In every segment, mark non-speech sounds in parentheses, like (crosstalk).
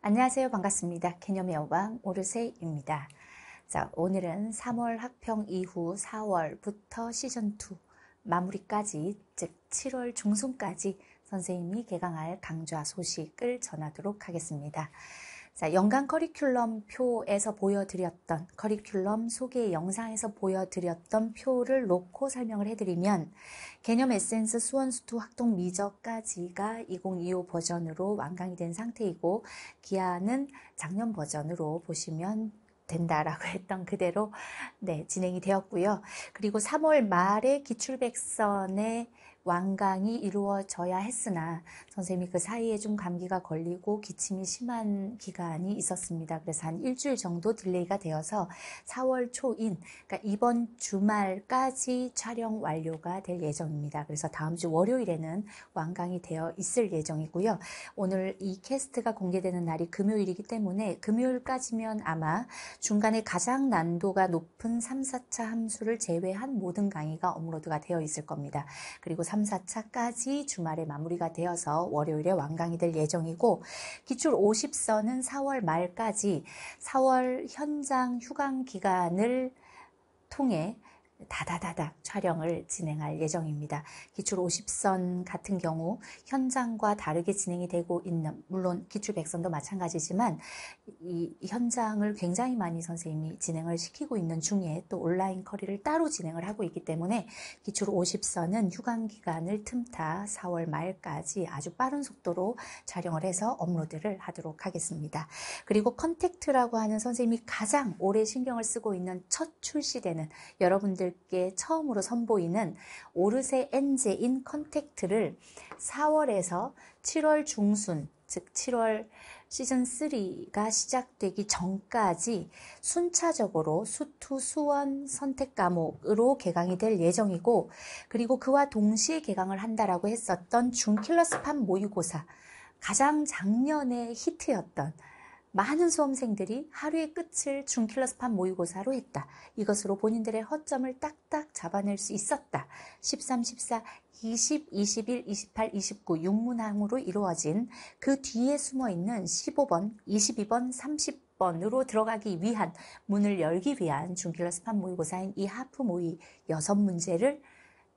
안녕하세요. 반갑습니다. 개념의 여왕 오르세입니다. 자, 오늘은 3월 학평 이후 4월부터 시즌2 마무리까지, 즉 7월 중순까지 선생님이 개강할 강좌 소식을 전하도록 하겠습니다. 자, 연간 커리큘럼 표에서 보여드렸던 커리큘럼 소개 영상에서 보여드렸던 표를 놓고 설명을 해드리면 개념 에센스 수원수투 학동 미저까지가 2025 버전으로 완강이 된 상태이고 기아는 작년 버전으로 보시면 된다라고 (laughs) 했던 그대로 네, 진행이 되었고요. 그리고 3월 말에 기출백선의 완강이 이루어져야 했으나 선생님이 그 사이에 좀 감기가 걸리고 기침이 심한 기간이 있었습니다. 그래서 한 일주일 정도 딜레이가 되어서 4월 초인 그러니까 이번 주말까지 촬영 완료가 될 예정입니다. 그래서 다음 주 월요일에는 완강이 되어 있을 예정이고요. 오늘 이 캐스트가 공개되는 날이 금요일이기 때문에 금요일까지면 아마 중간에 가장 난도가 높은 3, 4차 함수를 제외한 모든 강의가 업로드가 되어 있을 겁니다. 그리고 3, 3, 4차까지 주말에 마무리가 되어서 월요일에 완강이 될 예정이고 기출 5 0선은 4월 말까지 4월 현장 휴강 기간을 통해 다다다닥 촬영을 진행할 예정입니다. 기출 50선 같은 경우 현장과 다르게 진행이 되고 있는 물론 기출 100선도 마찬가지지만 이 현장을 굉장히 많이 선생님이 진행을 시키고 있는 중에 또 온라인 커리를 따로 진행을 하고 있기 때문에 기출 50선은 휴강 기간을 틈타 4월 말까지 아주 빠른 속도로 촬영을 해서 업로드를 하도록 하겠습니다. 그리고 컨택트라고 하는 선생님이 가장 오래 신경을 쓰고 있는 첫 출시되는 여러분들 분들 처음으로 선보이는 오르세 엔제인 컨택트를 4월에서 7월 중순, 즉 7월 시즌 3가 시작되기 전까지 순차적으로 수투 수원 선택 과목으로 개강이 될 예정이고 그리고 그와 동시에 개강을 한다라고 했었던 중킬러스판 모의고사 가장 작년에 히트였던 많은 수험생들이 하루의 끝을 중킬러스판 모의고사로 했다. 이것으로 본인들의 허점을 딱딱 잡아낼 수 있었다. 13, 14, 20, 21, 28, 29 6문항으로 이루어진 그 뒤에 숨어 있는 15번, 22번, 30번으로 들어가기 위한 문을 열기 위한 중킬러스판 모의고사인 이 하프 모의 6문제를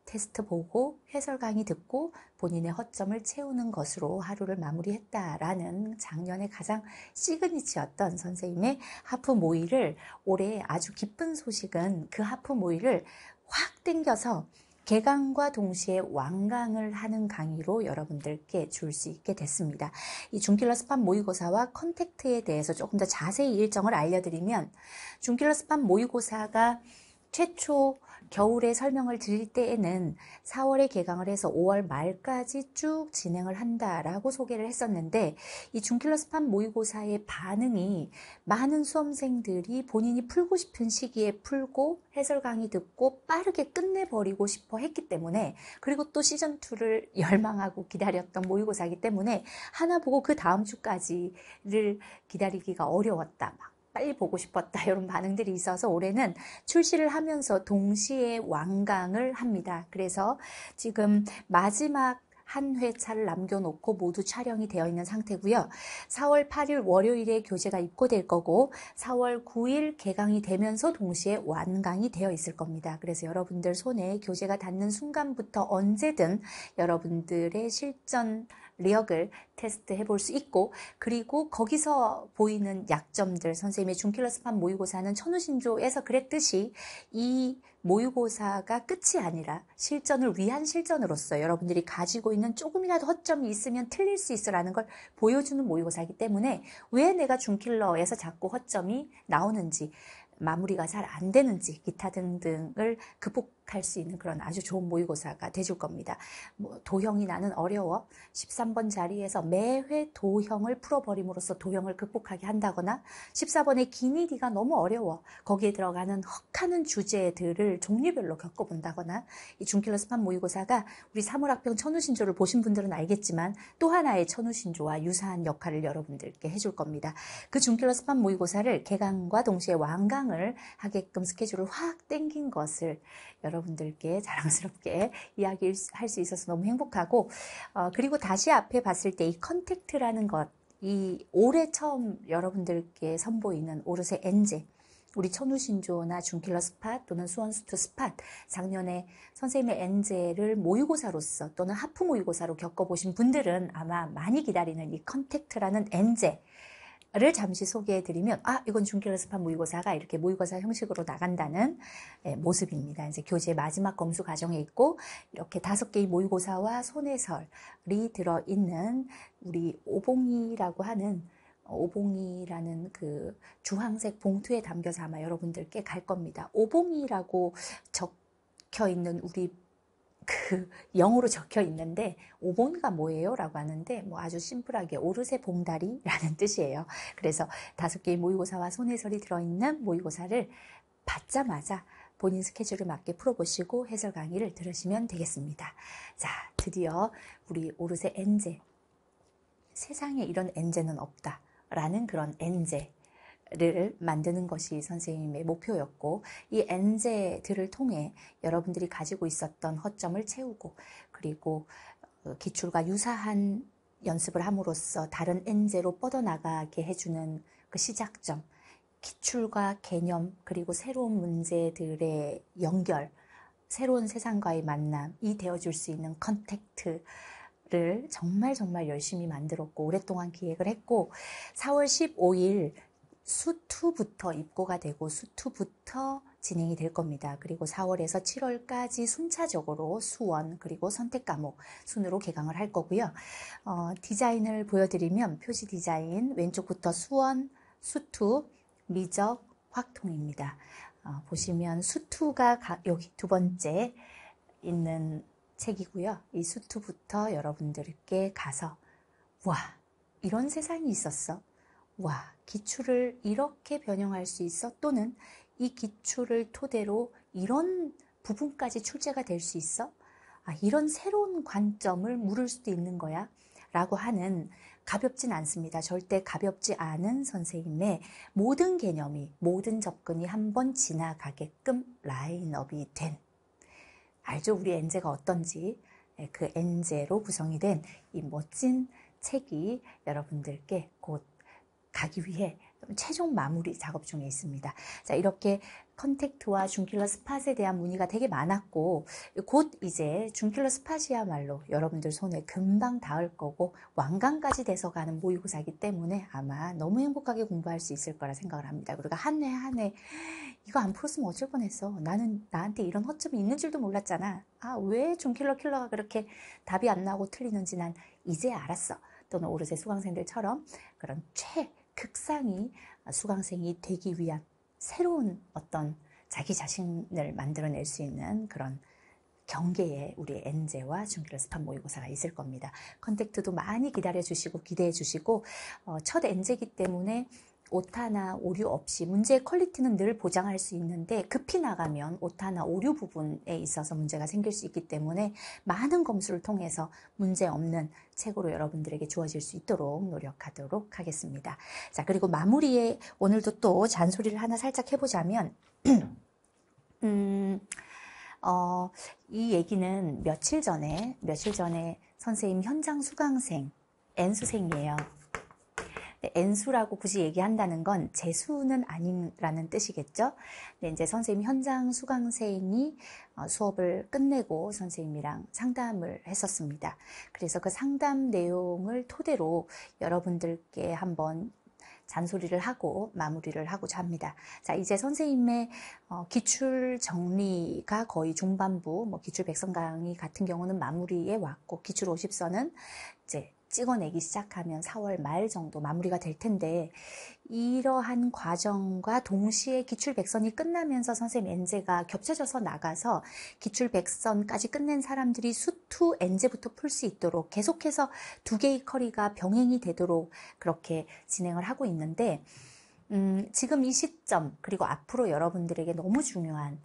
테스트 보고 해설 강의 듣고 본인의 허점을 채우는 것으로 하루를 마무리했다라는 작년에 가장 시그니처였던 선생님의 하프 모의를 올해 아주 기쁜 소식은 그 하프 모의를 확 땡겨서 개강과 동시에 완강을 하는 강의로 여러분들께 줄 수 있게 됐습니다. 이 중킬러 스팟 모의고사와 컨택트에 대해서 조금 더 자세히 일정을 알려드리면 중킬러 스팟 모의고사가 최초 겨울에 설명을 드릴 때에는 4월에 개강을 해서 5월 말까지 쭉 진행을 한다라고 소개를 했었는데 이 중킬러 스판 모의고사의 반응이 많은 수험생들이 본인이 풀고 싶은 시기에 풀고 해설 강의 듣고 빠르게 끝내버리고 싶어 했기 때문에 그리고 또 시즌2를 열망하고 기다렸던 모의고사이기 때문에 하나 보고 그 다음 주까지를 기다리기가 어려웠다. 빨리 보고 싶었다 (laughs) 이런 반응들이 있어서 올해는 출시를 하면서 동시에 완강을 합니다. 그래서 지금 마지막 한 회차를 남겨놓고 모두 촬영이 되어 있는 상태고요. 4월 8일 월요일에 교재가 입고될 거고 4월 9일 개강이 되면서 동시에 완강이 되어 있을 겁니다. 그래서 여러분들 손에 교재가 닿는 순간부터 언제든 여러분들의 실전 리역을 테스트해 볼 수 있고 그리고 거기서 보이는 약점들 선생님의 중킬러스판 모의고사는 천우신조에서 그랬듯이 이 모의고사가 끝이 아니라 실전을 위한 실전으로서 여러분들이 가지고 있는 조금이라도 허점이 있으면 틀릴 수 있어라는 걸 보여주는 모의고사이기 때문에 왜 내가 중킬러에서 자꾸 허점이 나오는지 마무리가 잘 안 되는지 기타 등등을 극복 갈수 있는 그런 아주 좋은 모의고사가 되줄 겁니다. 뭐 도형이 나는 어려워 13번 자리에서 매회 도형을 풀어버림으로써 도형을 극복하게 한다거나 14번의 기니디가 너무 어려워 거기에 들어가는 헉하는 주제들을 종류별로 겪어본다거나 이 중킬러 스판 모의고사가 우리 사물학병 천우신조를 보신 분들은 알겠지만 또 하나의 천우신조와 유사한 역할을 여러분들께 해줄 겁니다. 그 중킬러 스판 모의고사를 개강과 동시에 완강을 하게끔 스케줄을 확 땡긴 것을 여러분 여러분들께 자랑스럽게 (laughs) 이야기할 수 있어서 너무 행복하고 어, 그리고 다시 앞에 봤을 때 이 컨택트라는 것, 이 올해 처음 여러분들께 선보이는 오르세 엔제 우리 천우신조나 중킬러 스팟 또는 수원스투 스팟 작년에 선생님의 엔젤을 모의고사로서 또는 하프 모의고사로 겪어보신 분들은 아마 많이 기다리는 이 컨택트라는 엔젤 를 잠시 소개해드리면 아 이건 중결연습한 모의고사가 이렇게 모의고사 형식으로 나간다는 예, 모습입니다. 이제 교재 마지막 검수 과정에 있고 이렇게 다섯 개의 모의고사와 손해설이 들어 있는 우리 오봉이라고 하는 어, 오봉이라는 그 주황색 봉투에 담겨서 아마 여러분들께 갈 겁니다. 오봉이라고 적혀 있는 우리 그 영어로 적혀 있는데 오본가 뭐예요라고 하는데 뭐 아주 심플하게 오르세 봉다리라는 (laughs) 뜻이에요. 그래서 다섯 개의 모의고사와 손해설이 들어있는 모의고사를 받자마자 본인 스케줄에 맞게 풀어보시고 해설 강의를 들으시면 되겠습니다. 자, 드디어 우리 오르세 엔제 세상에 이런 엔제는 없다라는 그런 엔제 를 만드는 것이 선생님의 목표였고 이 엔제들을 통해 여러분들이 가지고 있었던 허점을 채우고 그리고 어, 기출과 유사한 연습을 함으로써 다른 엔제로 뻗어나가게 해주는 그 시작점 기출과 개념 그리고 새로운 문제들의 연결 새로운 세상과의 만남이 되어줄 수 있는 컨택트 를 정말 정말 열심히 만들었고 오랫동안 기획을 했고 4월 15일 수투부터 입고가 되고 수투부터 진행이 될 겁니다. 그리고 4월에서 7월까지 순차적으로 수원 그리고 선택 과목 순으로 개강을 할 거고요. 어, 디자인을 보여드리면 표시 디자인 왼쪽부터 수원, 수투, 미적, 확통입니다. 어, 보시면 수투가 가, 여기 두 번째 있는 책이고요. 이 수투부터 여러분들께 가서 와 이런 세상이 있었어. 와, 기출을 이렇게 변형할 수 있어? 또는 이 기출을 토대로 이런 부분까지 출제가 될 수 있어? 아, 이런 새로운 관점을 물을 수도 있는 거야. 라고 하는 가볍진 않습니다. 절대 가볍지 않은 선생님의 모든 개념이, 모든 접근이 한번 지나가게끔 라인업이 된. 알죠? 우리 엔제가 어떤지. 예, 그 엔제로 구성이 된 이 멋진 책이 여러분들께 곧 가기 위해 최종 마무리 작업 중에 있습니다. 자, 이렇게 컨택트와 중킬러 스팟에 대한 문의가 되게 많았고, 곧 이제 중킬러 스팟이야말로 여러분들 손에 금방 닿을 거고, 완강까지 돼서 가는 모의고사이기 때문에 아마 너무 행복하게 공부할 수 있을 거라 생각을 합니다. 그리고한해 한 해, 이거 안 풀었으면 어쩔 뻔했어. 나는 나한테 이런 허점이 있는 줄도 몰랐잖아. 아, 왜 중킬러 킬러가 그렇게 답이 안 나고 틀리는지 난 이제 알았어. 또는 오르세 수강생들처럼 그런 최, 극상이 수강생이 되기 위한 새로운 어떤 자기 자신을 만들어낼 수 있는 그런 경계에 우리 엔제와 중기로 스판 모의고사가 있을 겁니다. 컨택트도 많이 기다려 주시고 기대해 주시고 어, 첫 엔제기 때문에 오타나 오류 없이 문제의 퀄리티는 늘 보장할 수 있는데 급히 나가면 오타나 오류 부분에 있어서 문제가 생길 수 있기 때문에 많은 검수를 통해서 문제 없는 책으로 여러분들에게 주어질 수 있도록 노력하도록 하겠습니다. 자, 그리고 마무리에 오늘도 또 잔소리를 하나 살짝 해보자면, (clears throat) 음, 어, 이 얘기는 며칠 전에, 며칠 전에 선생님 현장 수강생, 엔수생이에요 네, N수라고 굳이 얘기한다는 건 재수는 아니라는 뜻이겠죠. 근데 네, 이제 선생님 현장 수강생이 어, 수업을 끝내고 선생님이랑 상담을 했었습니다. 그래서 그 상담 내용을 토대로 여러분들께 한번 잔소리를 하고 마무리를 하고자 합니다. 자, 이제 선생님의 어, 기출 정리가 거의 중반부, 뭐 기출 백선 강의 같은 경우는 마무리에 왔고, 기출 50선은 이제 찍어내기 시작하면 4월 말 정도 마무리가 될 텐데 이러한 과정과 동시에 기출백선이 끝나면서 선생님 엔제가 겹쳐져서 나가서 기출백선까지 끝낸 사람들이 수투 엔제부터 풀 수 있도록 계속해서 두 개의 커리가 병행이 되도록 그렇게 진행을 하고 있는데 음, 지금 이 시점 그리고 앞으로 여러분들에게 너무 중요한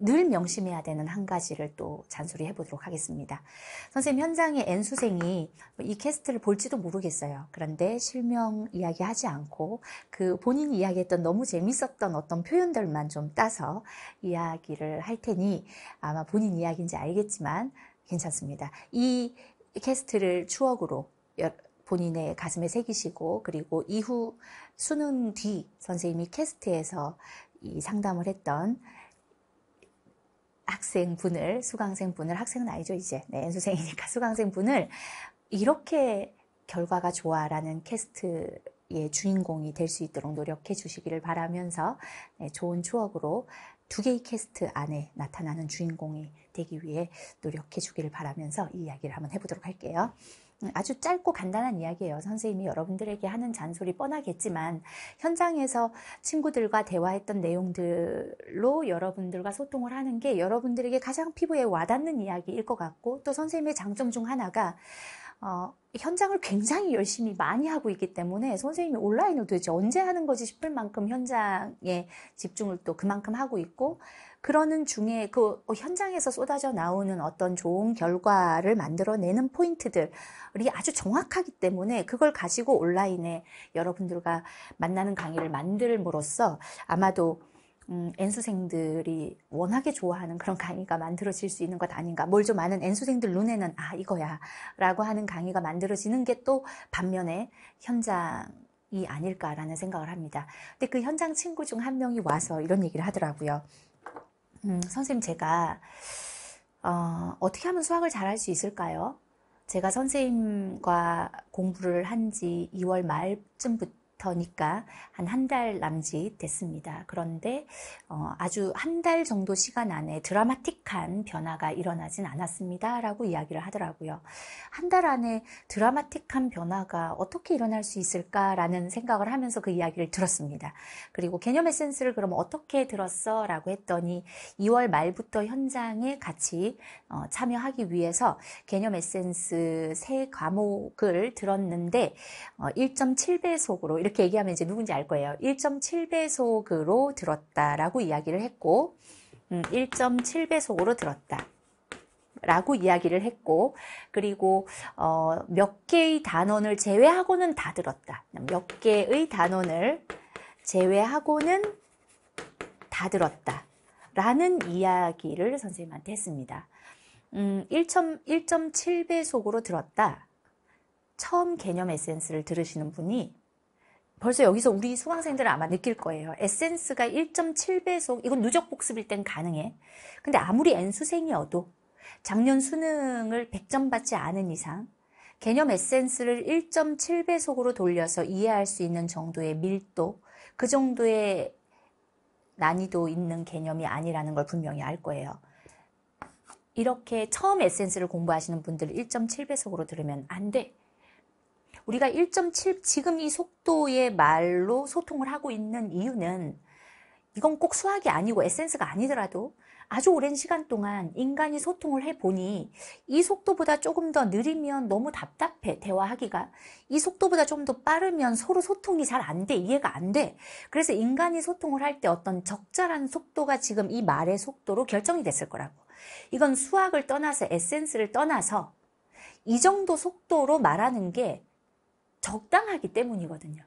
늘 명심해야 되는 한 가지를 또 잔소리 해보도록 하겠습니다. 선생님, 현장의 N수생이 이 캐스트를 볼지도 모르겠어요. 그런데 실명 이야기 하지 않고 그 본인이 이야기했던 너무 재밌었던 어떤 표현들만 좀 따서 이야기를 할 테니 아마 본인 이야기인지 알겠지만 괜찮습니다. 이 캐스트를 추억으로 본인의 가슴에 새기시고 그리고 이후 수능 뒤 선생님이 캐스트에서 이 상담을 했던 학생분을, 수강생분을, 학생은 아니죠, 이제. 네, 연수생이니까 (laughs) 수강생분을 이렇게 결과가 좋아라는 캐스트의 주인공이 될 수 있도록 노력해 주시기를 바라면서 네, 좋은 추억으로 두 개의 캐스트 안에 나타나는 주인공이 되기 위해 노력해 주기를 바라면서 이 이야기를 한번 해보도록 할게요. 아주 짧고 간단한 이야기예요. 선생님이 여러분들에게 하는 잔소리 뻔하겠지만 현장에서 친구들과 대화했던 내용들로 여러분들과 소통을 하는 게 여러분들에게 가장 피부에 와닿는 이야기일 것 같고 또 선생님의 장점 중 하나가 어, 현장을 굉장히 열심히 많이 하고 있기 때문에 선생님이 온라인을 도대체 언제 하는 거지 싶을 만큼 현장에 집중을 또 그만큼 하고 있고 그러는 중에 그 현장에서 쏟아져 나오는 어떤 좋은 결과를 만들어내는 포인트들이 아주 정확하기 때문에 그걸 가지고 온라인에 여러분들과 만나는 강의를 만들므로써 아마도 음, N수생들이 워낙에 좋아하는 그런 강의가 만들어질 수 있는 것 아닌가. 뭘 좀 아는 N수생들 눈에는 아, 이거야. 라고 하는 강의가 만들어지는 게 또 반면에 현장 이 아닐까라는 생각을 합니다. 근데 그 현장 친구 중 한 명이 와서 이런 얘기를 하더라고요. 음, 선생님 제가 어, 어떻게 하면 수학을 잘할 수 있을까요? 제가 선생님과 공부를 한 지 2월 말쯤부터 더니까한한달 남짓 됐습니다. 그런데 어, 아주 한 달 정도 시간 안에 드라마틱한 변화가 일어나진 않았습니다. 라고 이야기를 하더라고요. 한 달 안에 드라마틱한 변화가 어떻게 일어날 수 있을까라는 생각을 하면서 그 이야기를 들었습니다. 그리고 개념 에센스를 그럼 어떻게 들었어? 라고 했더니 2월 말부터 현장에 같이 어, 참여하기 위해서 개념 에센스 세 과목을 들었는데 어, 1.7배속으로 이렇게 얘기하면 이제 누군지 알 거예요. 1.7배속으로 들었다라고 이야기를 했고, 음, 1.7배속으로 들었다. 라고 이야기를 했고, 그리고, 어, 몇 개의 단원을 제외하고는 다 들었다. 몇 개의 단원을 제외하고는 다 들었다. 라는 이야기를 선생님한테 했습니다. 음, 1.7배속으로 들었다. 처음 개념 에센스를 들으시는 분이 벌써 여기서 우리 수강생들은 아마 느낄 거예요. 에센스가 1.7배속, 이건 누적 복습일 땐 가능해. 근데 아무리 N수생이어도 작년 수능을 100점 받지 않은 이상 개념 에센스를 1.7배속으로 돌려서 이해할 수 있는 정도의 밀도, 그 정도의 난이도 있는 개념이 아니라는 걸 분명히 알 거예요. 이렇게 처음 에센스를 공부하시는 분들 1.7배속으로 들으면 안 돼. 우리가 1.7 지금 이 속도의 말로 소통을 하고 있는 이유는 이건 꼭 수학이 아니고 에센스가 아니더라도 아주 오랜 시간 동안 인간이 소통을 해보니 이 속도보다 조금 더 느리면 너무 답답해, 대화하기가. 이 속도보다 좀 더 빠르면 서로 소통이 잘 안 돼, 이해가 안 돼. 그래서 인간이 소통을 할 때 어떤 적절한 속도가 지금 이 말의 속도로 결정이 됐을 거라고. 이건 수학을 떠나서 에센스를 떠나서 이 정도 속도로 말하는 게 적당하기 때문이거든요.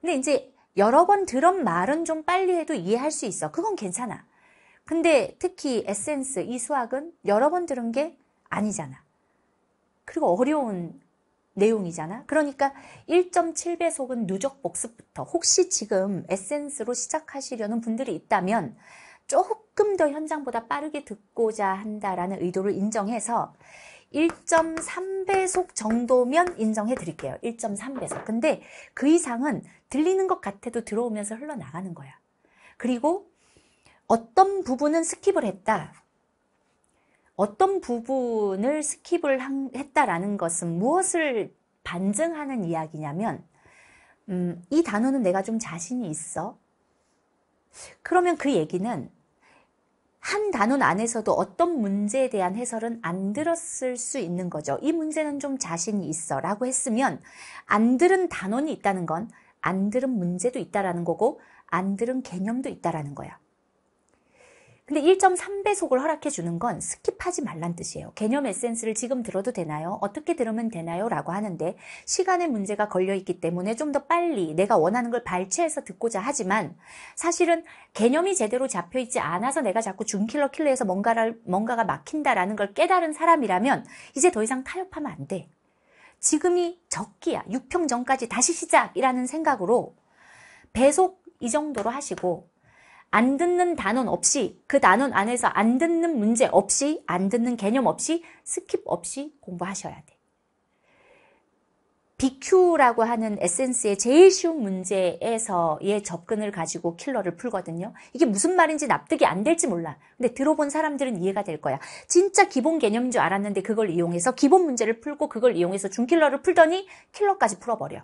근데 이제 여러 번 들은 말은 좀 빨리 해도 이해할 수 있어. 그건 괜찮아. 근데 특히 에센스, 이 수학은 여러 번 들은 게 아니잖아. 그리고 어려운 내용이잖아. 그러니까 1.7배속은 누적 복습부터 혹시 지금 에센스로 시작하시려는 분들이 있다면 조금 더 현장보다 빠르게 듣고자 한다라는 의도를 인정해서 1.3배속 정도면 인정해 드릴게요. 1.3배속. 근데 그 이상은 들리는 것 같아도 들어오면서 흘러나가는 거야. 그리고 어떤 부분은 스킵을 했다. 어떤 부분을 스킵을 했다라는 것은 무엇을 반증하는 이야기냐면, 음, 이 단어는 내가 좀 자신이 있어. 그러면 그 얘기는 한 단원 안에서도 어떤 문제에 대한 해설은 안 들었을 수 있는 거죠. 이 문제는 좀 자신이 있어 라고 했으면 안 들은 단원이 있다는 건 안 들은 문제도 있다라는 거고 안 들은 개념도 있다라는 거야. 근데 1.3배속을 허락해 주는 건 스킵하지 말란 뜻이에요. 개념 에센스를 지금 들어도 되나요? 어떻게 들으면 되나요? 라고 하는데 시간에 문제가 걸려 있기 때문에 좀 더 빨리 내가 원하는 걸 발췌해서 듣고자 하지만 사실은 개념이 제대로 잡혀 있지 않아서 내가 자꾸 준킬러 킬러에서 뭔가를 뭔가가 막힌다라는 걸 깨달은 사람이라면 이제 더 이상 타협하면 안 돼. 지금이 적기야. 6평 전까지 다시 시작이라는 생각으로 배속 이 정도로 하시고 안 듣는 단원 없이 그 단원 안에서 안 듣는 문제 없이 안 듣는 개념 없이 스킵 없이 공부하셔야 돼. BQ라고 하는 에센스의 제일 쉬운 문제에서의 접근을 가지고 킬러를 풀거든요. 이게 무슨 말인지 납득이 안 될지 몰라. 근데 들어본 사람들은 이해가 될 거야. 진짜 기본 개념인 줄 알았는데 그걸 이용해서 기본 문제를 풀고 그걸 이용해서 중킬러를 풀더니 킬러까지 풀어버려.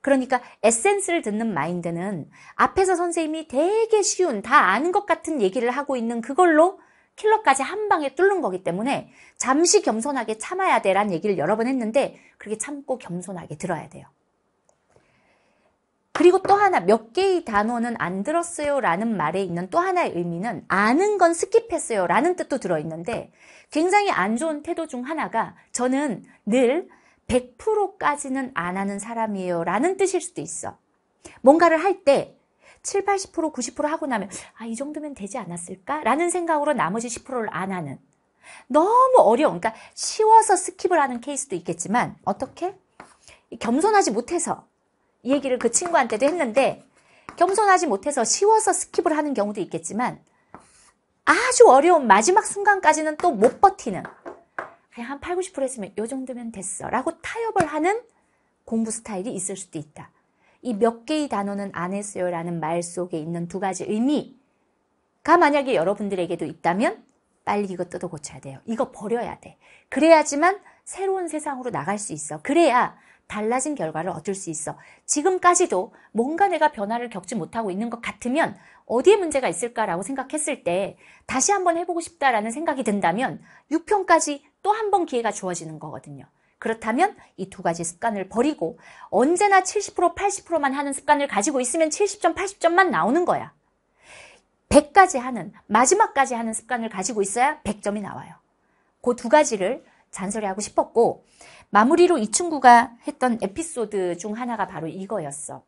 그러니까 에센스를 듣는 마인드는 앞에서 선생님이 되게 쉬운 다 아는 것 같은 얘기를 하고 있는 그걸로 킬러까지 한 방에 뚫는 거기 때문에 잠시 겸손하게 참아야 돼란 얘기를 여러 번 했는데 그렇게 참고 겸손하게 들어야 돼요. 그리고 또 하나 몇 개의 단어는 안 들었어요 라는 말에 있는 또 하나의 의미는 아는 건 스킵했어요 라는 뜻도 들어있는데 굉장히 안 좋은 태도 중 하나가 저는 늘 100%까지는 안 하는 사람이에요. 라는 뜻일 수도 있어. 뭔가를 할 때 7, 80%, 90% 하고 나면 아, 이 정도면 되지 않았을까? 라는 생각으로 나머지 10%를 안 하는. 너무 어려운, 그러니까 쉬워서 스킵을 하는 케이스도 있겠지만 어떻게? 겸손하지 못해서 이 얘기를 그 친구한테도 했는데 겸손하지 못해서 쉬워서 스킵을 하는 경우도 있겠지만 아주 어려운 마지막 순간까지는 또 못 버티는 그냥 한 8, 0 90% 했으면 요 정도면 됐어. 라고 타협을 하는 공부 스타일이 있을 수도 있다. 이 몇 개의 단어는 안 했어요 라는 말 속에 있는 두 가지 의미가 만약에 여러분들에게도 있다면 빨리 이것도 고쳐야 돼요. 이거 버려야 돼. 그래야지만 새로운 세상으로 나갈 수 있어. 그래야 달라진 결과를 얻을 수 있어. 지금까지도 뭔가 내가 변화를 겪지 못하고 있는 것 같으면 어디에 문제가 있을까라고 생각했을 때 다시 한번 해보고 싶다라는 생각이 든다면 6편까지 또한번 기회가 주어지는 거거든요. 그렇다면 이 두 가지 습관을 버리고 언제나 70% 80%만 하는 습관을 가지고 있으면 70점 80점만 나오는 거야. 100까지 하는 마지막까지 하는 습관을 가지고 있어야 100점이 나와요. 그 두 가지를 잔소리하고 싶었고 마무리로 이 친구가 했던 에피소드 중 하나가 바로 이거였어.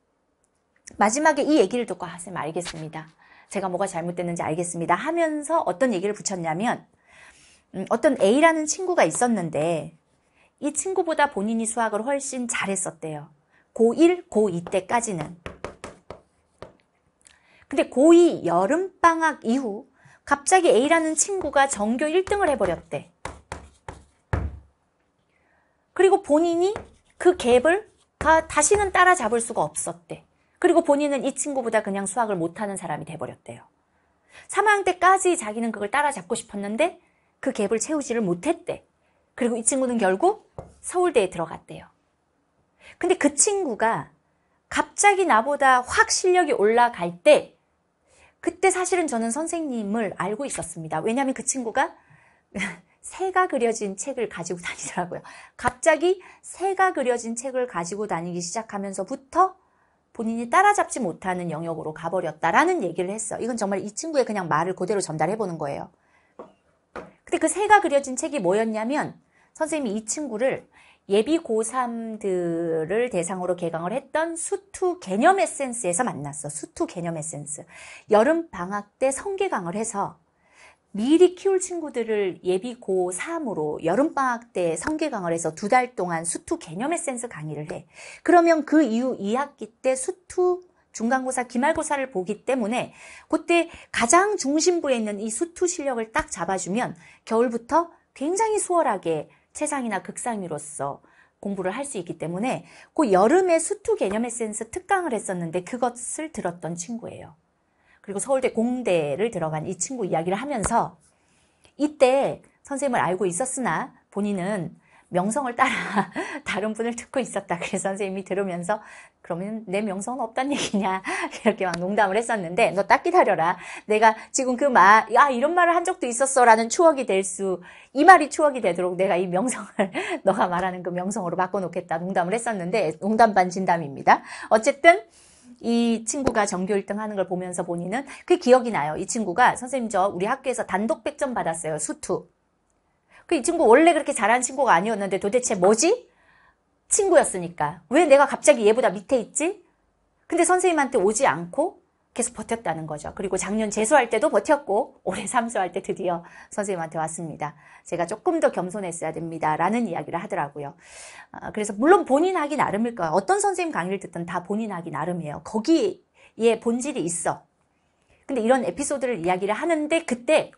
마지막에 이 얘기를 듣고 하세요. 알겠습니다. 제가 뭐가 잘못됐는지 알겠습니다. 하면서 어떤 얘기를 붙였냐면 음, 어떤 A라는 친구가 있었는데 이 친구보다 본인이 수학을 훨씬 잘했었대요. 고1, 고2 때까지는. 근데 고2 여름방학 이후 갑자기 A라는 친구가 전교 1등을 해버렸대. 그리고 본인이 그 갭을 다시는 따라잡을 수가 없었대. 그리고 본인은 이 친구보다 그냥 수학을 못하는 사람이 돼버렸대요. 3학년 때까지 자기는 그걸 따라잡고 싶었는데 그 갭을 채우지를 못했대. 그리고 이 친구는 결국 서울대에 들어갔대요. 근데 그 친구가 갑자기 나보다 확 실력이 올라갈 때 그때 사실은 저는 선생님을 알고 있었습니다. 왜냐하면 그 친구가 (laughs) 새가 그려진 책을 가지고 다니더라고요. 갑자기 새가 그려진 책을 가지고 다니기 시작하면서부터 본인이 따라잡지 못하는 영역으로 가버렸다라는 얘기를 했어. 이건 정말 이 친구의 그냥 말을 그대로 전달해 보는 거예요. 근데 그 새가 그려진 책이 뭐였냐면 선생님이 이 친구를 예비 고3들을 대상으로 개강을 했던 수투 개념 에센스에서 만났어. 수투 개념 에센스. 여름 방학 때 성개강을 해서 미리 키울 친구들을 예비 고3으로 여름방학 때성개강을 해서 두 달 동안 수투 개념 에센스 강의를 해. 그러면 그 이후 2학기 때 수투 중간고사, 기말고사를 보기 때문에 그때 가장 중심부에 있는 이 수투 실력을 딱 잡아주면 겨울부터 굉장히 수월하게 최상이나 극상위로서 공부를 할 수 있기 때문에 그 여름에 수투 개념 에센스 특강을 했었는데 그것을 들었던 친구예요. 그리고 서울대 공대를 들어간 이 친구 이야기를 하면서 이때 선생님을 알고 있었으나 본인은 명성을 따라 (laughs) 다른 분을 듣고 있었다. 그래서 선생님이 들으면서 그러면 내 명성은 없단 얘기냐 (laughs) 이렇게 막 농담을 했었는데 너 딱 기다려라. 내가 지금 그 말, 아 이런 말을 한 적도 있었어라는 추억이 될 수, 이 말이 추억이 되도록 내가 이 명성을 (laughs) 너가 말하는 그 명성으로 바꿔놓겠다 농담을 했었는데 농담 반 진담입니다. 어쨌든 이 친구가 전교 1등 하는 걸 보면서 본인은 그 기억이 나요. 이 친구가 선생님 저 우리 학교에서 단독 백점 받았어요. 수투. 그이 친구 원래 그렇게 잘하는 친구가 아니었는데 도대체 뭐지? 친구였으니까. 왜 내가 갑자기 얘보다 밑에 있지? 근데 선생님한테 오지 않고 계속 버텼다는 거죠. 그리고 작년 재수할 때도 버텼고 올해 삼수할 때 드디어 선생님한테 왔습니다. 제가 조금 더 겸손했어야 됩니다. 라는 이야기를 하더라고요. 아, 그래서 물론 본인 하기 나름일 거예요. 어떤 선생님 강의를 듣든 다 본인 하기 나름이에요. 거기에 본질이 있어. 근데 이런 에피소드를 이야기를 하는데 그때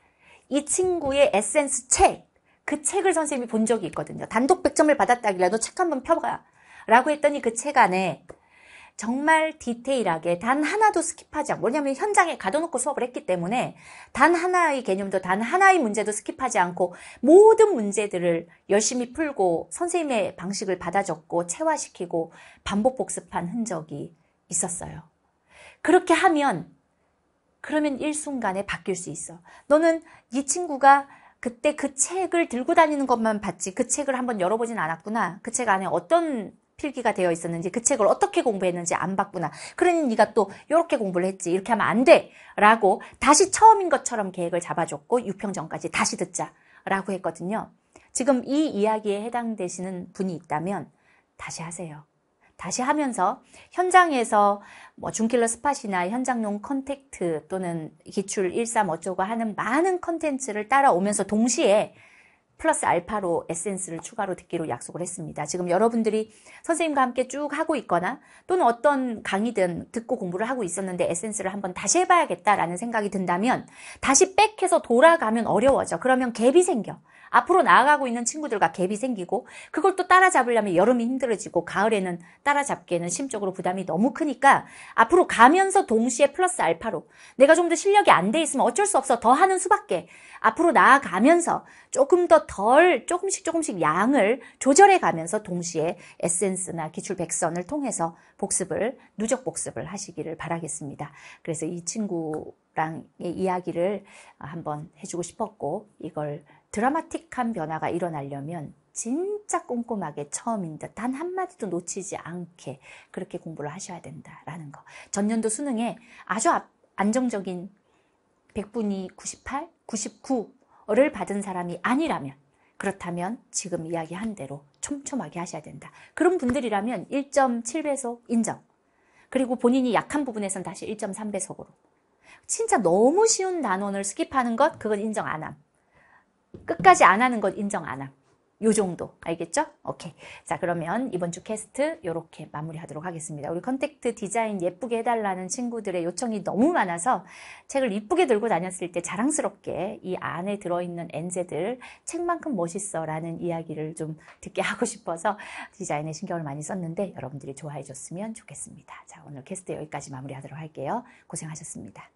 이 친구의 에센스 책그 책을 선생님이 본 적이 있거든요. 단독 100점을 받았다길래 도책 한 번 펴봐. 라고 했더니 그 책 안에 정말 디테일하게 단 하나도 스킵하지 않고 뭐냐면 현장에 가둬놓고 수업을 했기 때문에 단 하나의 개념도 단 하나의 문제도 스킵하지 않고 모든 문제들을 열심히 풀고 선생님의 방식을 받아줬고 체화시키고 반복 복습한 흔적이 있었어요. 그렇게 하면 그러면 일순간에 바뀔 수 있어. 너는 이 친구가 그때 그 책을 들고 다니는 것만 봤지 그 책을 한번 열어보진 않았구나. 그 책 안에 어떤 필기가 되어 있었는지 그 책을 어떻게 공부했는지 안 봤구나. 그러니 네가 또 이렇게 공부를 했지. 이렇게 하면 안 돼. 라고 다시 처음인 것처럼 계획을 잡아줬고 6평 전까지 다시 듣자. 라고 했거든요. 지금 이 이야기에 해당되시는 분이 있다면 다시 하세요. 다시 하면서 현장에서 뭐 중킬러 스팟이나 현장용 컨택트 또는 기출 13 어쩌고 하는 많은 컨텐츠를 따라오면서 동시에 플러스 알파로 에센스를 추가로 듣기로 약속을 했습니다. 지금 여러분들이 선생님과 함께 쭉 하고 있거나 또는 어떤 강의든 듣고 공부를 하고 있었는데 에센스를 한번 다시 해봐야겠다라는 생각이 든다면 다시 백해서 돌아가면 어려워져. 그러면 갭이 생겨. 앞으로 나아가고 있는 친구들과 갭이 생기고 그걸 또 따라잡으려면 여름이 힘들어지고 가을에는 따라잡기에는 심적으로 부담이 너무 크니까 앞으로 가면서 동시에 플러스 알파로 내가 좀 더 실력이 안 돼 있으면 어쩔 수 없어 더 하는 수밖에 앞으로 나아가면서 조금 더 덜 조금씩 조금씩 양을 조절해 가면서 동시에 에센스나 기출 백선을 통해서 복습을 누적 복습을 하시기를 바라겠습니다. 그래서 이 친구랑의 이야기를 한번 해주고 싶었고 이걸 드라마틱한 변화가 일어나려면 진짜 꼼꼼하게 처음인데 단 한마디도 놓치지 않게 그렇게 공부를 하셔야 된다라는 거. 전년도 수능에 아주 안정적인 100분이 98, 99를 받은 사람이 아니라면 그렇다면 지금 이야기한 대로 촘촘하게 하셔야 된다. 그런 분들이라면 1.7배속 인정. 그리고 본인이 약한 부분에선 다시 1.3배속으로. 진짜 너무 쉬운 단원을 스킵하는 것 그건 인정 안 함. 끝까지 안 하는 것 인정 안 함. 요 정도 알겠죠? 오케이 자 그러면 이번 주 캐스트 요렇게 마무리하도록 하겠습니다 우리 컨택트 디자인 예쁘게 해달라는 친구들의 요청이 너무 많아서 책을 이쁘게 들고 다녔을 때 자랑스럽게 이 안에 들어있는 엔제들 책만큼 멋있어 라는 이야기를 좀 듣게 (laughs) 하고 싶어서 디자인에 신경을 많이 썼는데 여러분들이 좋아해 줬으면 좋겠습니다 자 오늘 캐스트 여기까지 마무리하도록 할게요 고생하셨습니다